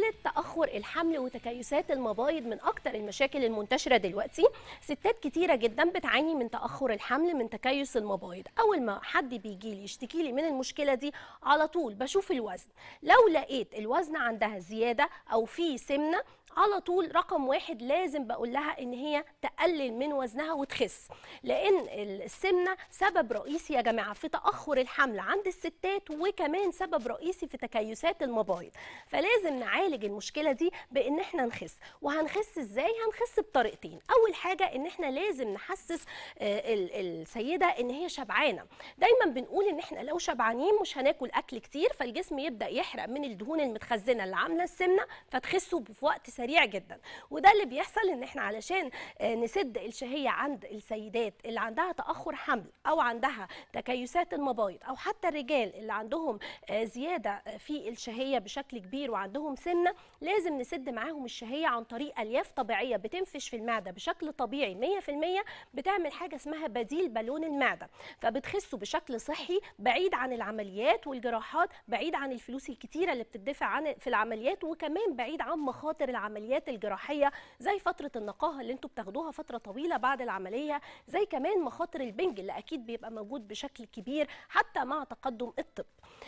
مشكله تاخر الحمل وتكيسات المبايض من اكتر المشاكل المنتشره دلوقتي ستات كتيره جدا بتعاني من تاخر الحمل من تكيس المبايض اول ما حد بيجي لي يشتكي لي من المشكله دي على طول بشوف الوزن لو لقيت الوزن عندها زياده او في سمنه على طول رقم واحد لازم بقول لها ان هي تقلل من وزنها وتخس لان السمنه سبب رئيسي يا جماعه في تاخر الحمل عند الستات وكمان سبب رئيسي في تكيسات المبايض فلازم نعالج المشكله دي بان احنا نخس وهنخس ازاي هنخس بطريقتين اول حاجه ان احنا لازم نحسس آه، السيده ان هي شبعانه دايما بنقول ان احنا لو شبعانين مش هناكل اكل كتير فالجسم يبدا يحرق من الدهون المتخزنه اللي عامله السمنه فتخسوا في وقت سريع جدا وده اللي بيحصل ان احنا علشان آه، نسد الشهيه عند السيدات اللي عندها تاخر حمل او عندها تكيسات المبايض او حتى الرجال اللي عندهم آه، زياده في الشهيه بشكل كبير وعندهم سمنه لازم نسد معاهم الشهيه عن طريق الياف طبيعيه بتنفش في المعده بشكل طبيعي 100% بتعمل حاجه اسمها بديل بالون المعده فبتخسه بشكل صحي بعيد عن العمليات والجراحات بعيد عن الفلوس الكتيره اللي بتدفع عن في العمليات وكمان بعيد عن مخاطر العمليات العمليات الجراحيه زي فتره النقاهه اللي انتم بتاخدوها فتره طويله بعد العمليه زي كمان مخاطر البنج اللي اكيد بيبقى موجود بشكل كبير حتى مع تقدم الطب